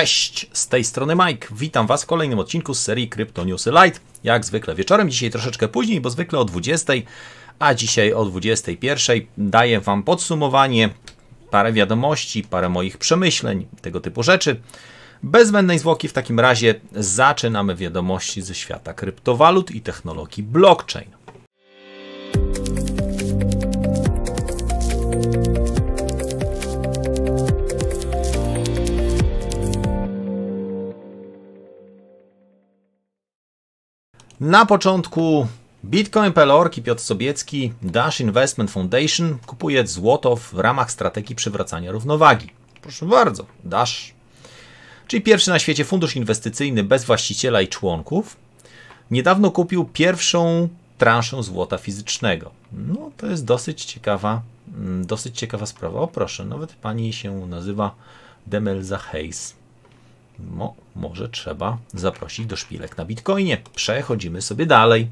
Cześć, z tej strony Mike. Witam Was w kolejnym odcinku z serii Crypto News Lite. Jak zwykle wieczorem, dzisiaj troszeczkę później, bo zwykle o 20, a dzisiaj o 21 daję Wam podsumowanie, parę wiadomości, parę moich przemyśleń, tego typu rzeczy. Bez zbędnej zwłoki w takim razie zaczynamy wiadomości ze świata kryptowalut i technologii blockchain. Na początku Bitcoin Pelorki Piotr Sobiecki, Dash Investment Foundation kupuje złoto w ramach strategii przywracania równowagi. Proszę bardzo, Dash. Czyli pierwszy na świecie fundusz inwestycyjny bez właściciela i członków. Niedawno kupił pierwszą transzę złota fizycznego. No, to jest dosyć ciekawa, mm, dosyć ciekawa sprawa. O proszę, nawet pani się nazywa Demelza Hayes. No, może trzeba zaprosić do szpilek na Bitcoinie. Przechodzimy sobie dalej.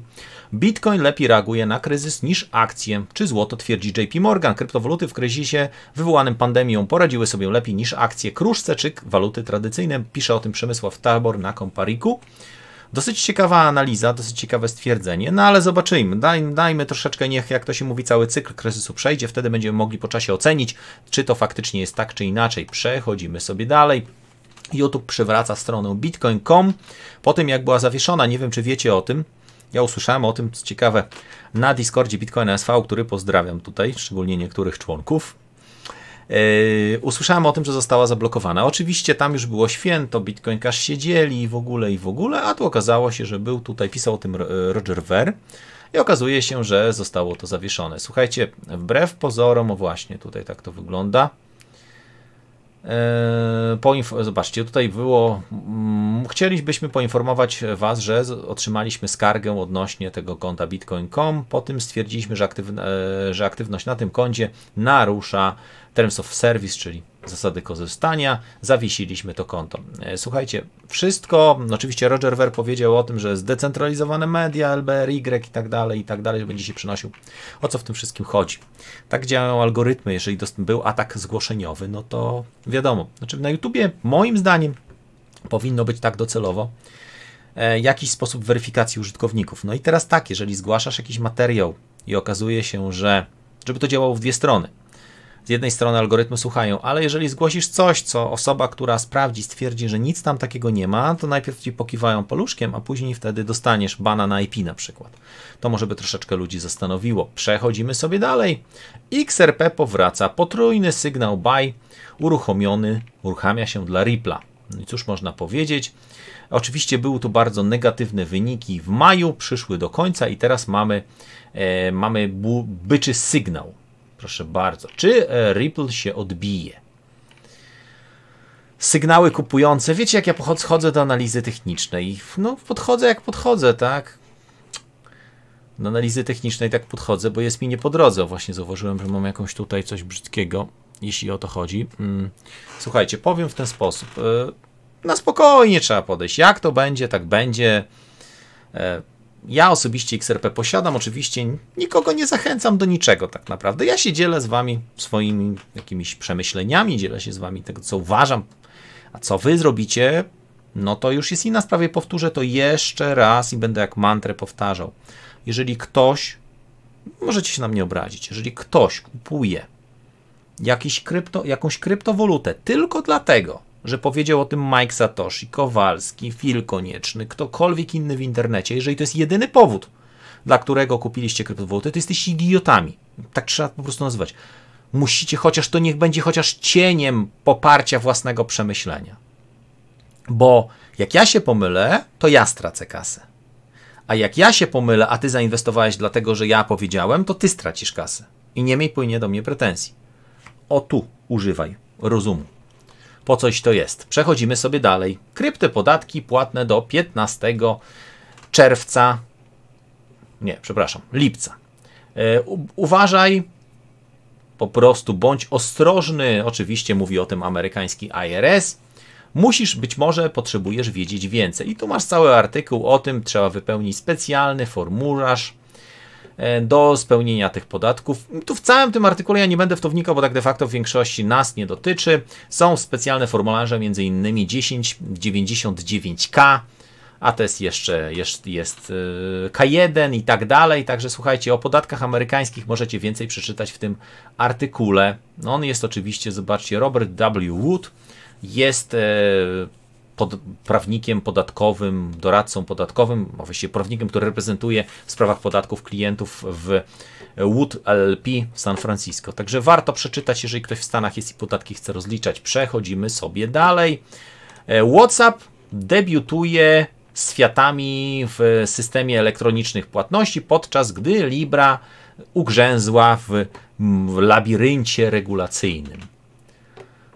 Bitcoin lepiej reaguje na kryzys niż akcje czy złoto, twierdzi JP Morgan. Kryptowaluty w kryzysie wywołanym pandemią poradziły sobie lepiej niż akcje kruszce czy waluty tradycyjne. Pisze o tym Przemysław Tabor na Kompariku. Dosyć ciekawa analiza, dosyć ciekawe stwierdzenie, no ale zobaczymy. Daj, dajmy troszeczkę, niech jak to się mówi, cały cykl kryzysu przejdzie, wtedy będziemy mogli po czasie ocenić, czy to faktycznie jest tak czy inaczej. Przechodzimy sobie dalej. YouTube przywraca stronę bitcoin.com po tym jak była zawieszona, nie wiem czy wiecie o tym, ja usłyszałem o tym, co ciekawe, na Discordzie Bitcoin SV, który pozdrawiam tutaj, szczególnie niektórych członków. Yy, usłyszałem o tym, że została zablokowana. Oczywiście tam już było święto, Bitcoin Cash się dzieli i w ogóle, i w ogóle, a tu okazało się, że był tutaj, pisał o tym Roger Ver i okazuje się, że zostało to zawieszone. Słuchajcie, wbrew pozorom, o właśnie tutaj tak to wygląda, E, zobaczcie, tutaj było. Mm, chcielibyśmy poinformować Was, że otrzymaliśmy skargę odnośnie tego konta bitcoin.com. Po tym stwierdziliśmy, że, e, że aktywność na tym koncie narusza Terms of Service, czyli zasady korzystania, zawiesiliśmy to konto. E, słuchajcie, wszystko, oczywiście Roger Ver powiedział o tym, że zdecentralizowane media, Y i tak dalej, i tak dalej, będzie się przynosił. O co w tym wszystkim chodzi? Tak działają algorytmy, jeżeli był atak zgłoszeniowy, no to wiadomo. Znaczy na YouTubie, moim zdaniem, powinno być tak docelowo, e, jakiś sposób weryfikacji użytkowników. No i teraz tak, jeżeli zgłaszasz jakiś materiał i okazuje się, że żeby to działało w dwie strony, z jednej strony algorytmy słuchają, ale jeżeli zgłosisz coś, co osoba, która sprawdzi, stwierdzi, że nic tam takiego nie ma, to najpierw ci pokiwają poluszkiem, a później wtedy dostaniesz bana na IP na przykład. To może by troszeczkę ludzi zastanowiło. Przechodzimy sobie dalej. XRP powraca. Potrójny sygnał buy uruchomiony, uruchamia się dla Ripple. No i cóż można powiedzieć? Oczywiście były tu bardzo negatywne wyniki w maju, przyszły do końca i teraz mamy, e, mamy byczy sygnał. Proszę bardzo. Czy e, Ripple się odbije? Sygnały kupujące. Wiecie, jak ja podchodzę do analizy technicznej? No, podchodzę jak podchodzę, tak? Do analizy technicznej tak podchodzę, bo jest mi nie po drodze. Właśnie zauważyłem, że mam jakąś tutaj coś brzydkiego, jeśli o to chodzi. Mm. Słuchajcie, powiem w ten sposób. E, na spokojnie trzeba podejść. Jak to będzie, tak będzie e, ja osobiście XRP posiadam, oczywiście nikogo nie zachęcam do niczego tak naprawdę. Ja się dzielę z wami swoimi jakimiś przemyśleniami, dzielę się z wami tego, co uważam, a co wy zrobicie, no to już jest inna sprawa. Powtórzę to jeszcze raz i będę jak mantrę powtarzał. Jeżeli ktoś, możecie się na mnie obrazić, jeżeli ktoś kupuje jakiś krypto, jakąś kryptowalutę tylko dlatego, że powiedział o tym Mike Satoshi, Kowalski, Phil Konieczny, ktokolwiek inny w internecie, jeżeli to jest jedyny powód, dla którego kupiliście kryptowaluty, to jesteście idiotami. Tak trzeba po prostu nazwać. Musicie chociaż, to niech będzie chociaż cieniem poparcia własnego przemyślenia. Bo jak ja się pomylę, to ja stracę kasę. A jak ja się pomylę, a ty zainwestowałeś dlatego, że ja powiedziałem, to ty stracisz kasę. I nie miej płynie do mnie pretensji. O tu używaj rozumu po coś to jest. Przechodzimy sobie dalej. Krypty, podatki płatne do 15 czerwca. Nie, przepraszam, lipca. E, u uważaj, po prostu bądź ostrożny. Oczywiście mówi o tym amerykański IRS. Musisz, być może potrzebujesz wiedzieć więcej. I tu masz cały artykuł o tym, trzeba wypełnić specjalny formularz E, do spełnienia tych podatków. Tu w całym tym artykule ja nie będę w to wnikał, bo tak de facto w większości nas nie dotyczy. Są specjalne formularze, między innymi 1099K, ATS jeszcze jest, jest e, K1 i tak dalej. Także słuchajcie, o podatkach amerykańskich możecie więcej przeczytać w tym artykule. No, on jest oczywiście, zobaczcie, Robert W. Wood jest e, pod, prawnikiem podatkowym, doradcą podatkowym, a właściwie prawnikiem, który reprezentuje w sprawach podatków klientów w Wood LLP w San Francisco. Także warto przeczytać, jeżeli ktoś w Stanach jest i podatki chce rozliczać. Przechodzimy sobie dalej. E, WhatsApp debiutuje z fiatami w systemie elektronicznych płatności, podczas gdy Libra ugrzęzła w, w labiryncie regulacyjnym.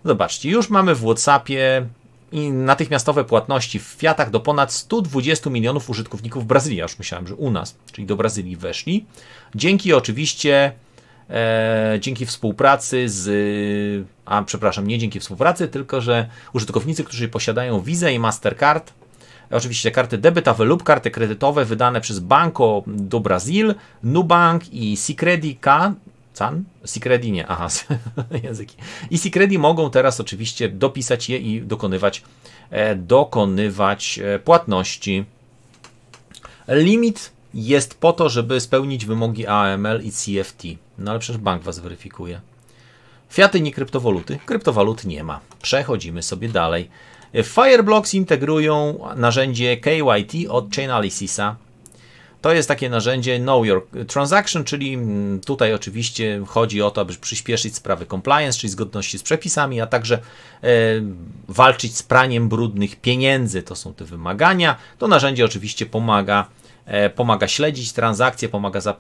Zobaczcie, już mamy w WhatsAppie i natychmiastowe płatności w Fiatach do ponad 120 milionów użytkowników Brazylii. Ja już myślałem, że u nas, czyli do Brazylii weszli. Dzięki oczywiście, e, dzięki współpracy z. A przepraszam, nie dzięki współpracy, tylko że użytkownicy, którzy posiadają Visa i Mastercard, oczywiście karty debetowe lub karty kredytowe wydane przez Banco do Brazil, Nubank i Sicredi Can? Secredi nie, aha, języki. I Secredi mogą teraz oczywiście dopisać je i dokonywać, e, dokonywać e, płatności. Limit jest po to, żeby spełnić wymogi AML i CFT. No ale przecież bank was weryfikuje. Fiaty nie kryptowaluty. Kryptowalut nie ma. Przechodzimy sobie dalej. Fireblocks integrują narzędzie KYT od Chainalysisa. To jest takie narzędzie Know Your Transaction, czyli mm, tutaj oczywiście chodzi o to, aby przyspieszyć sprawy compliance, czyli zgodności z przepisami, a także e, walczyć z praniem brudnych pieniędzy. To są te wymagania. To narzędzie oczywiście pomaga e, pomaga śledzić transakcje, pomaga e,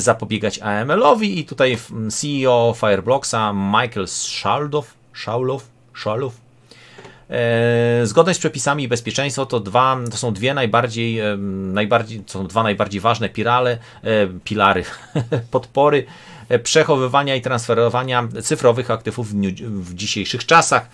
zapobiegać AML-owi i tutaj mm, CEO Fireblocksa Michael Szaldow, Szaulow, Szalow, E, zgodność z przepisami i bezpieczeństwo to, dwa, to są dwie najbardziej, e, najbardziej, to są dwa najbardziej ważne pirale, e, pilary, podpory przechowywania i transferowania cyfrowych aktywów w, dniu, w dzisiejszych czasach.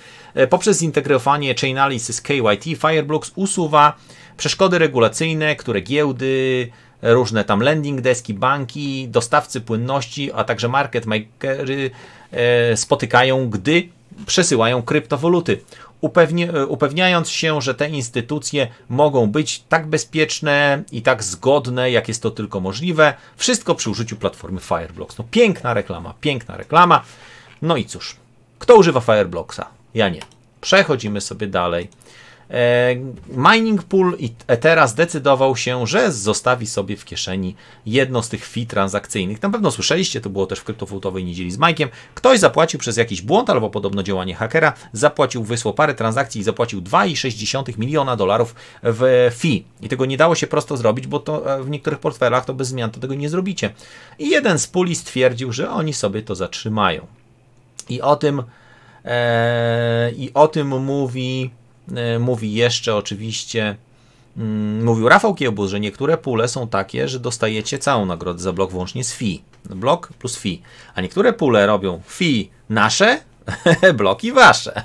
Poprzez zintegrowanie Chainalysis KYT Fireblocks usuwa przeszkody regulacyjne, które giełdy, różne tam lending deski, banki, dostawcy płynności, a także market makery spotykają, gdy przesyłają kryptowaluty upewni upewniając się, że te instytucje mogą być tak bezpieczne i tak zgodne, jak jest to tylko możliwe. Wszystko przy użyciu platformy Fireblocks. No piękna reklama, piękna reklama. No i cóż, kto używa Fireblocksa? Ja nie. Przechodzimy sobie dalej. E, mining Pool i Ethera zdecydował się, że zostawi sobie w kieszeni jedno z tych fee transakcyjnych. Na pewno słyszeliście, to było też w kryptowalutowej niedzieli z Mike'iem. Ktoś zapłacił przez jakiś błąd albo podobno działanie hakera, zapłacił, wysłał parę transakcji i zapłacił 2,6 miliona dolarów w fee. I tego nie dało się prosto zrobić, bo to e, w niektórych portfelach to bez zmian to tego nie zrobicie. I jeden z puli stwierdził, że oni sobie to zatrzymają. I o tym, ee, i o tym mówi E, mówi jeszcze oczywiście, mm, mówił Rafał Kiełbus, że niektóre pule są takie, że dostajecie całą nagrodę za blok włącznie z fi. Blok plus fi. A niektóre pule robią fi nasze, bloki wasze.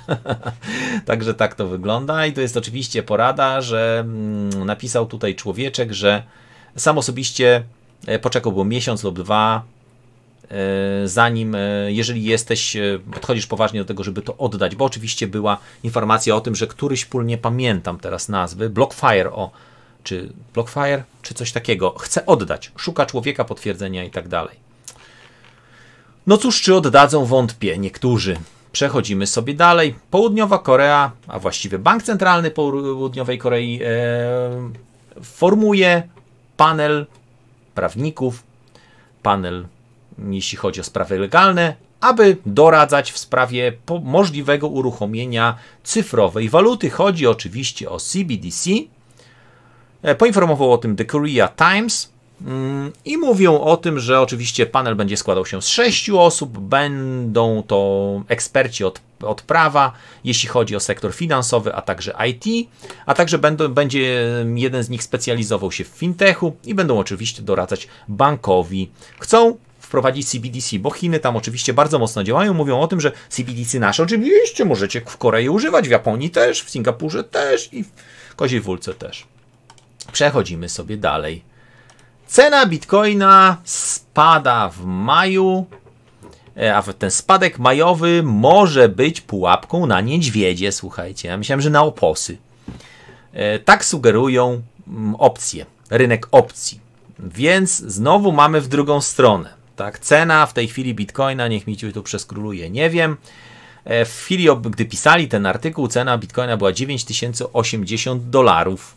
Także tak to wygląda i to jest oczywiście porada, że mm, napisał tutaj człowieczek, że sam osobiście e, poczekałby miesiąc lub dwa E, zanim, e, jeżeli jesteś, e, podchodzisz poważnie do tego, żeby to oddać, bo oczywiście była informacja o tym, że któryś pól, nie pamiętam teraz nazwy, Blockfire o, czy Blockfire, czy coś takiego, chce oddać, szuka człowieka, potwierdzenia i tak dalej. No cóż, czy oddadzą, wątpię, niektórzy. Przechodzimy sobie dalej. Południowa Korea, a właściwie Bank Centralny Południowej Korei e, formuje panel prawników, panel jeśli chodzi o sprawy legalne, aby doradzać w sprawie możliwego uruchomienia cyfrowej waluty. Chodzi oczywiście o CBDC. E, poinformował o tym The Korea Times mm, i mówią o tym, że oczywiście panel będzie składał się z sześciu osób. Będą to eksperci od, od prawa, jeśli chodzi o sektor finansowy, a także IT, a także będą, będzie mm, jeden z nich specjalizował się w fintechu i będą oczywiście doradzać bankowi. Chcą wprowadzić CBDC, bo Chiny tam oczywiście bardzo mocno działają, mówią o tym, że CBDC nasze oczywiście możecie w Korei używać, w Japonii też, w Singapurze też i w Koziej Wólce też. Przechodzimy sobie dalej. Cena bitcoina spada w maju, e, a ten spadek majowy może być pułapką na niedźwiedzie, słuchajcie. Ja myślałem, że na oposy. E, tak sugerują mm, opcje, rynek opcji. Więc znowu mamy w drugą stronę. Tak? Cena w tej chwili bitcoina, niech mi tu przeskróluje, nie wiem. E, w chwili, gdy pisali ten artykuł, cena bitcoina była 9080 dolarów.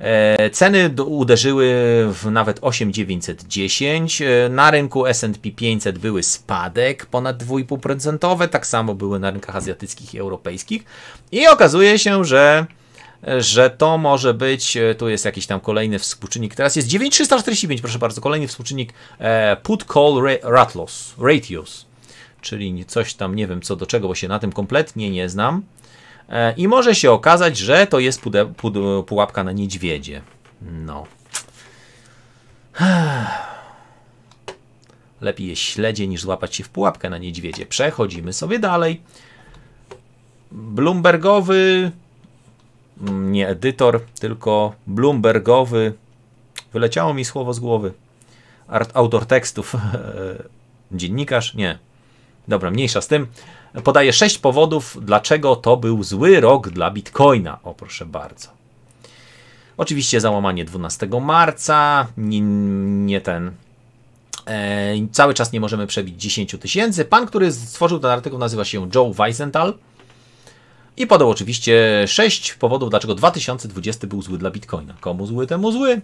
E, ceny uderzyły w nawet 8910. E, na rynku SP 500 były spadek ponad 2,5%, tak samo były na rynkach azjatyckich i europejskich. I okazuje się, że że to może być, e, tu jest jakiś tam kolejny współczynnik, teraz jest 9345, proszę bardzo, kolejny współczynnik e, put call ratlos, ratios, czyli coś tam, nie wiem co do czego, bo się na tym kompletnie nie znam. E, I może się okazać, że to jest pude, pud, pułapka na niedźwiedzie. No. Lepiej je śledzie niż złapać się w pułapkę na niedźwiedzie. Przechodzimy sobie dalej. Bloombergowy Mm, nie edytor, tylko Bloombergowy. Wyleciało mi słowo z głowy. Art, autor tekstów, dziennikarz? Nie. Dobra, mniejsza z tym. Podaje sześć powodów, dlaczego to był zły rok dla Bitcoina. O, proszę bardzo. Oczywiście załamanie 12 marca, nie, nie ten. E, cały czas nie możemy przebić 10 tysięcy. Pan, który stworzył ten artykuł, nazywa się Joe Weisenthal. I podał oczywiście 6 powodów, dlaczego 2020 był zły dla Bitcoina. Komu zły, temu zły.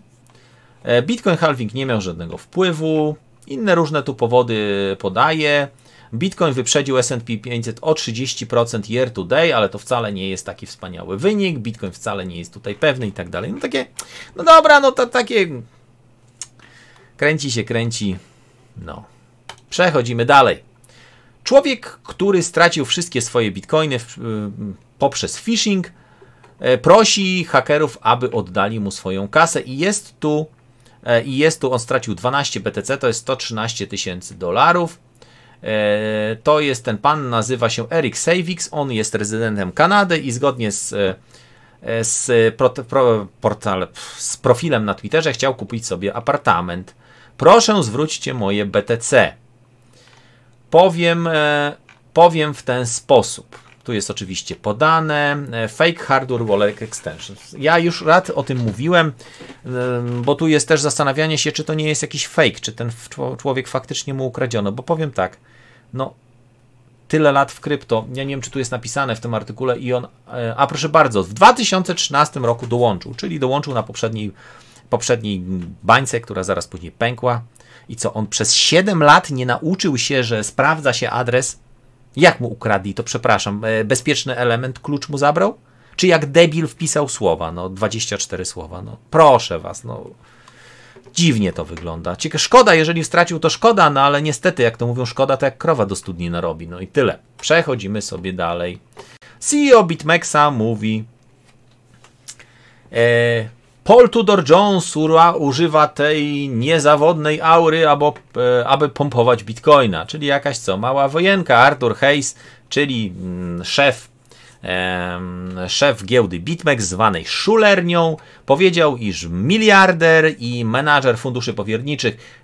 E, Bitcoin halving nie miał żadnego wpływu. Inne różne tu powody podaje. Bitcoin wyprzedził S&P 500 o 30% year to day, ale to wcale nie jest taki wspaniały wynik. Bitcoin wcale nie jest tutaj pewny i tak dalej. No takie, no dobra, no to takie... Kręci się, kręci. No. Przechodzimy dalej. Człowiek, który stracił wszystkie swoje bitcoiny y, poprzez phishing, e, prosi hakerów, aby oddali mu swoją kasę i jest tu e, i jest tu, on stracił 12 BTC, to jest 113 tysięcy dolarów. E, to jest ten pan, nazywa się Eric Savix, on jest rezydentem Kanady i zgodnie z, z, pro, pro, portal, z profilem na Twitterze chciał kupić sobie apartament. Proszę zwróćcie moje BTC. Powiem, e, powiem w ten sposób. Tu jest oczywiście podane e, Fake Hardware Wallet Extensions. Ja już rad o tym mówiłem, bo tu jest też zastanawianie się, czy to nie jest jakiś fake, czy ten człowiek faktycznie mu ukradziono. Bo powiem tak, no tyle lat w krypto. Ja nie wiem, czy tu jest napisane w tym artykule i on, e, a proszę bardzo, w 2013 roku dołączył, czyli dołączył na poprzedniej, poprzedniej bańce, która zaraz później pękła. I co, on przez 7 lat nie nauczył się, że sprawdza się adres? Jak mu ukradli, to przepraszam, e, bezpieczny element, klucz mu zabrał? Czy jak debil wpisał słowa, no 24 słowa, no proszę was, no dziwnie to wygląda. Cieka szkoda, jeżeli stracił, to szkoda, no ale niestety, jak to mówią, szkoda to jak krowa do studni narobi. No i tyle. Przechodzimy sobie dalej. CEO BitMEXa mówi... E, Paul Tudor Jones używa tej niezawodnej aury, aby, e, aby pompować bitcoina, czyli jakaś co, mała wojenka. Arthur Hayes, czyli mm, szef, szef giełdy BitMEX zwanej szulernią, powiedział, iż miliarder i menadżer funduszy powierniczych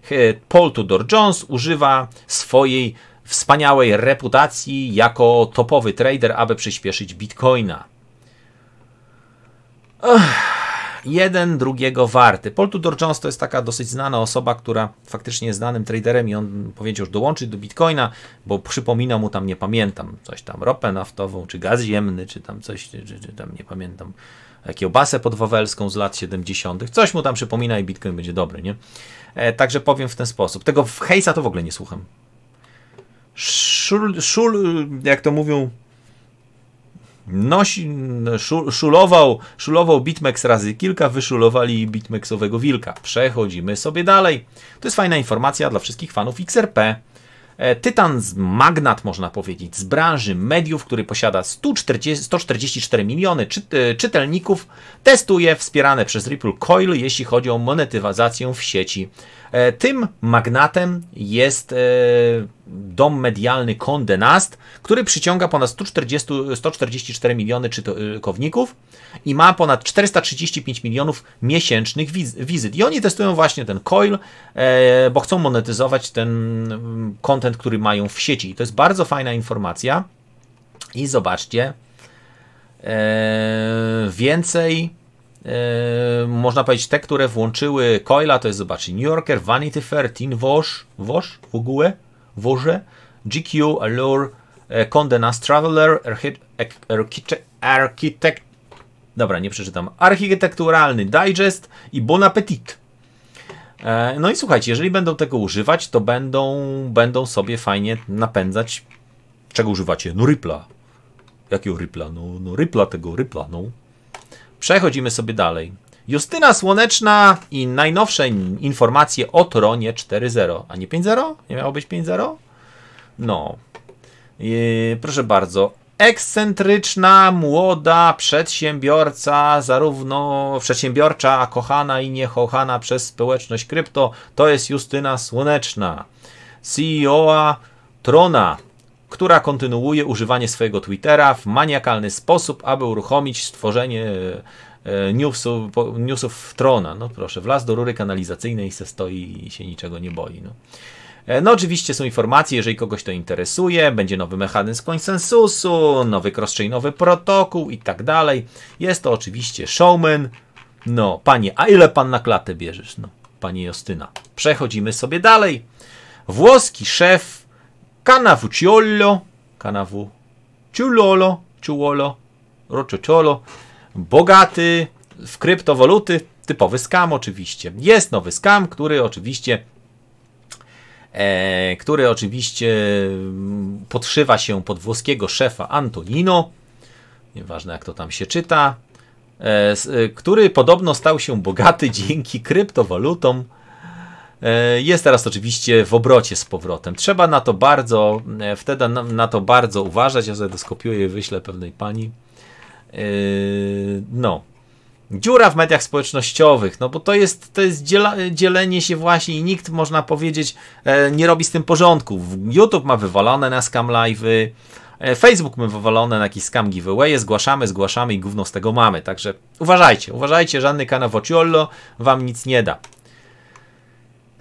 Paul Tudor Jones używa swojej wspaniałej reputacji jako topowy trader, aby przyspieszyć bitcoina. Ech jeden drugiego warty. Paul Tudor Jones to jest taka dosyć znana osoba, która faktycznie jest znanym traderem i on powiedział, że dołączy do Bitcoina, bo przypomina mu tam, nie pamiętam, coś tam ropę naftową, czy gaz ziemny, czy tam coś, czy, czy, tam nie pamiętam, kiełbasę podwawelską z lat 70. Coś mu tam przypomina i Bitcoin będzie dobry, nie? E, także powiem w ten sposób. Tego Hejsa to w ogóle nie słucham. Szul, szul jak to mówią Nosi, szulował, szulował BitMEX razy kilka, wyszulowali BitMEXowego wilka. Przechodzimy sobie dalej. To jest fajna informacja dla wszystkich fanów XRP. E, tytan, magnat można powiedzieć, z branży mediów, który posiada 140, 144 miliony e, czytelników, testuje wspierane przez Ripple Coil, jeśli chodzi o monetyzację w sieci. E, tym magnatem jest dom medialny Condé Nast, który przyciąga ponad 140, 144 miliony czytelników y, i ma ponad 435 milionów miesięcznych wizyt. I oni testują właśnie ten coil, e, bo chcą monetyzować ten mm, content, który mają w sieci. I to jest bardzo fajna informacja. I zobaczcie, e, więcej e, można powiedzieć, te, które włączyły Coila, to jest, zobaczcie, New Yorker, Vanity Fair, Teen Wash, Wash w ogóle, Woże, GQ, Allure, e, Condé Traveler, Architect... Dobra, nie przeczytam. Architekturalny Digest i Bon Appetit. E, no i słuchajcie, jeżeli będą tego używać, to będą, będą sobie fajnie napędzać. Czego używacie? No ripla. Jakiego ripla? No, no tego, ripla. no. Przechodzimy sobie dalej. Justyna Słoneczna i najnowsze informacje o Tronie 4.0, a nie 5.0? Nie miało być 5.0? No. Yy, proszę bardzo. Ekscentryczna, młoda przedsiębiorca, zarówno przedsiębiorcza, a kochana i niechochana przez społeczność krypto, to jest Justyna Słoneczna, CEO Trona, która kontynuuje używanie swojego Twittera w maniakalny sposób, aby uruchomić stworzenie E, newsów, newsów trona. No proszę, wlazł do rury kanalizacyjnej se stoi i się niczego nie boi. No. E, no oczywiście są informacje, jeżeli kogoś to interesuje, będzie nowy mechanizm konsensusu, nowy cross nowy protokół i tak dalej. Jest to oczywiście showman. No, panie, a ile pan na klatę bierzesz? No, panie Justyna. Przechodzimy sobie dalej. Włoski szef Canavuciolo, Canavu Ciulolo, Ciuolo, Roccioccolo bogaty w kryptowaluty, typowy skam oczywiście. Jest nowy skam, który oczywiście e, który oczywiście mm, podszywa się pod włoskiego szefa Antonino, nieważne jak to tam się czyta, e, e który podobno stał się bogaty dzięki kryptowalutom. E, jest teraz oczywiście w obrocie z powrotem. Trzeba na to bardzo, e, wtedy na, na to bardzo uważać. Ja sobie to skopiuję i wyślę pewnej pani. Yy, no. Dziura w mediach społecznościowych, no bo to jest, to jest dzielenie się właśnie i nikt, można powiedzieć, e, nie robi z tym porządku. YouTube ma wywalone na scam live'y, e, Facebook ma wywalone na jakieś scam giveaway'e, zgłaszamy, zgłaszamy i gówno z tego mamy. Także uważajcie, uważajcie, żadny kanał Wociollo wam nic nie da.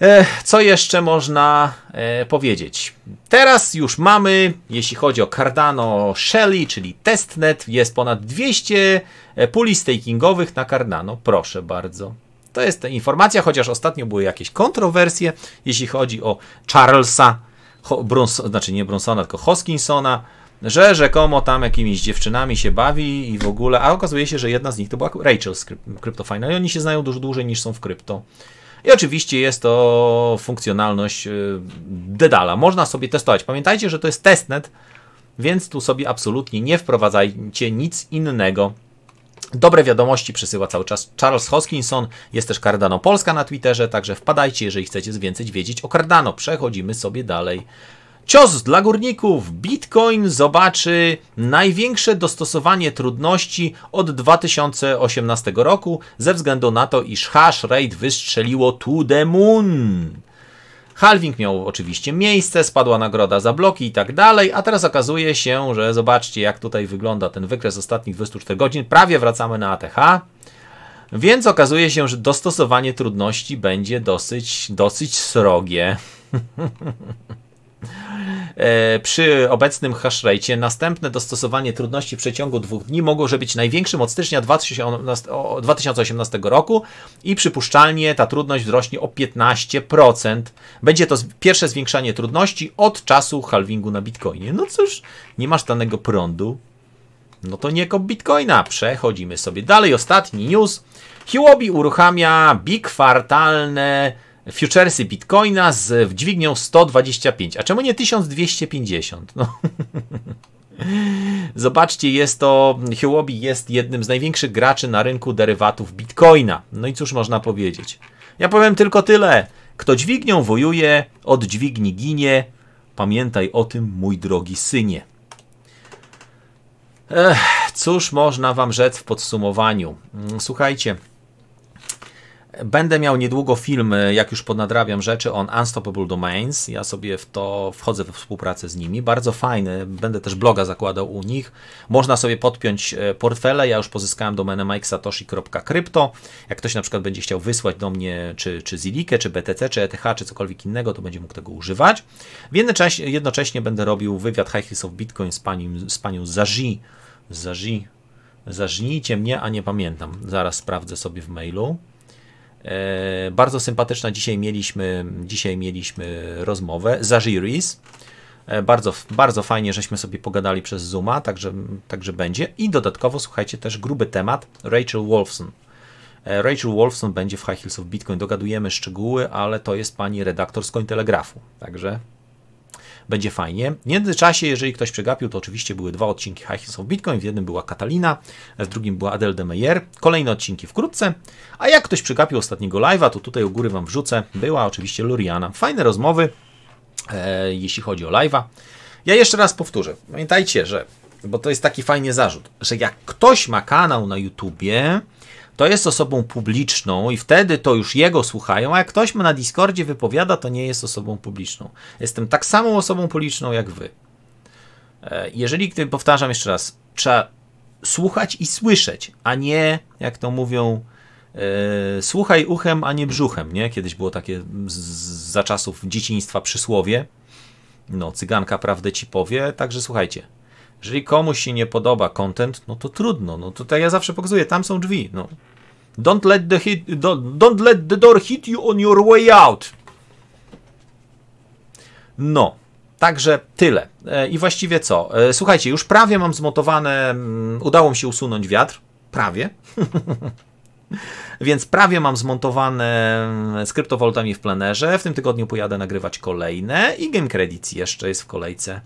E, co jeszcze można e, powiedzieć? Teraz już mamy, jeśli chodzi o Cardano Shelly, czyli testnet, jest ponad 200 e, puli stakingowych na Cardano. Proszę bardzo. To jest informacja, chociaż ostatnio były jakieś kontrowersje, jeśli chodzi o Charlesa, Brunson, znaczy nie Brunsona, tylko Hoskinsona, że rzekomo tam jakimiś dziewczynami się bawi i w ogóle, a okazuje się, że jedna z nich to była Rachel z Crypto Fine. i oni się znają dużo dłużej niż są w krypto. I oczywiście jest to funkcjonalność y, dedala. Można sobie testować. Pamiętajcie, że to jest testnet, więc tu sobie absolutnie nie wprowadzajcie nic innego. Dobre wiadomości przesyła cały czas Charles Hoskinson, jest też Cardano Polska na Twitterze, także wpadajcie, jeżeli chcecie więcej wiedzieć o Cardano. Przechodzimy sobie dalej. Cios dla górników. Bitcoin zobaczy największe dostosowanie trudności od 2018 roku ze względu na to, iż hash rate wystrzeliło to the moon. Halving miał oczywiście miejsce, spadła nagroda za bloki i tak dalej, a teraz okazuje się, że zobaczcie jak tutaj wygląda ten wykres ostatnich 24 godzin, prawie wracamy na ATH, więc okazuje się, że dostosowanie trudności będzie dosyć, dosyć srogie. E, przy obecnym hash następne dostosowanie trudności w przeciągu dwóch dni mogło być największym od stycznia 2018 roku i przypuszczalnie ta trudność wzrośnie o 15%. Będzie to pierwsze zwiększanie trudności od czasu halvingu na Bitcoinie. No cóż, nie masz danego prądu, no to nie kop Bitcoina. Przechodzimy sobie dalej. Ostatni news. Huobi uruchamia bikwartalne futuresy Bitcoina z dźwignią 125. A czemu nie 1250? No. Zobaczcie, jest to Huobi jest jednym z największych graczy na rynku derywatów Bitcoina. No i cóż można powiedzieć? Ja powiem tylko tyle. Kto dźwignią wojuje, od dźwigni ginie. Pamiętaj o tym, mój drogi synie. Ech, cóż można wam rzec w podsumowaniu? Mm, słuchajcie, Będę miał niedługo film, e, jak już podnadrabiam rzeczy, on Unstoppable Domains. Ja sobie w to wchodzę we współpracę z nimi. Bardzo fajny, będę też bloga zakładał u nich. Można sobie podpiąć e, portfele. Ja już pozyskałem domenę mikesatoshi.crypto. Jak ktoś na przykład będzie chciał wysłać do mnie czy, czy Zilikę, czy BTC, czy ETH, czy cokolwiek innego, to będzie mógł tego używać. Jednocześnie, jednocześnie będę robił wywiad Highs of Bitcoin z panią, z panią Zaji. Zaji. Zażnijcie mnie, a nie pamiętam. Zaraz sprawdzę sobie w mailu. E, bardzo sympatyczna dzisiaj mieliśmy, dzisiaj mieliśmy rozmowę. Zajiris. E, bardzo, bardzo fajnie, żeśmy sobie pogadali przez Zooma, także, także będzie. I dodatkowo, słuchajcie, też gruby temat Rachel Wolfson. E, Rachel Wolfson będzie w High Heels of Bitcoin. Dogadujemy szczegóły, ale to jest pani redaktor z Cointelegrafu. Także będzie fajnie. W międzyczasie, jeżeli ktoś przegapił, to oczywiście były dwa odcinki High Heels of Bitcoin. W jednym była Katalina, w drugim była Adel de Meyer. Kolejne odcinki wkrótce. A jak ktoś przegapił ostatniego live'a, to tutaj u góry Wam wrzucę. Była oczywiście Luriana. Fajne rozmowy, e, jeśli chodzi o live'a. Ja jeszcze raz powtórzę. Pamiętajcie, że, bo to jest taki fajny zarzut, że jak ktoś ma kanał na YouTubie, to jest osobą publiczną i wtedy to już jego słuchają, a jak ktoś mu na Discordzie wypowiada, to nie jest osobą publiczną. Jestem tak samą osobą publiczną jak wy. E, jeżeli, powtarzam jeszcze raz, trzeba słuchać i słyszeć, a nie, jak to mówią, e, słuchaj uchem, a nie brzuchem, nie? Kiedyś było takie z, za czasów dzieciństwa przysłowie. No, cyganka prawdę ci powie, także słuchajcie. Jeżeli komuś się nie podoba content, no to trudno. No tutaj ja zawsze pokazuję, tam są drzwi. No. Don't, let the hit, don't, don't let the door hit you on your way out. No, Także tyle. E, I właściwie co? E, słuchajcie, już prawie mam zmontowane. Mm, udało mi się usunąć wiatr. Prawie. Więc prawie mam zmontowane mm, z kryptowoltami w plenerze. W tym tygodniu pojadę nagrywać kolejne i Game Credits jeszcze jest w kolejce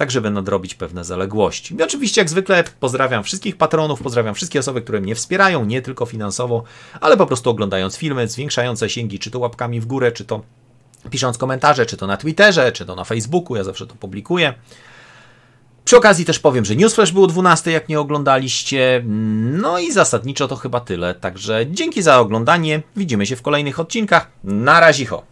tak żeby nadrobić pewne zaległości. I oczywiście, jak zwykle, pozdrawiam wszystkich patronów, pozdrawiam wszystkie osoby, które mnie wspierają, nie tylko finansowo, ale po prostu oglądając filmy, zwiększając zasięgi, czy to łapkami w górę, czy to pisząc komentarze, czy to na Twitterze, czy to na Facebooku, ja zawsze to publikuję. Przy okazji też powiem, że Newsflash był 12, jak nie oglądaliście. No i zasadniczo to chyba tyle. Także dzięki za oglądanie. Widzimy się w kolejnych odcinkach. Na razie.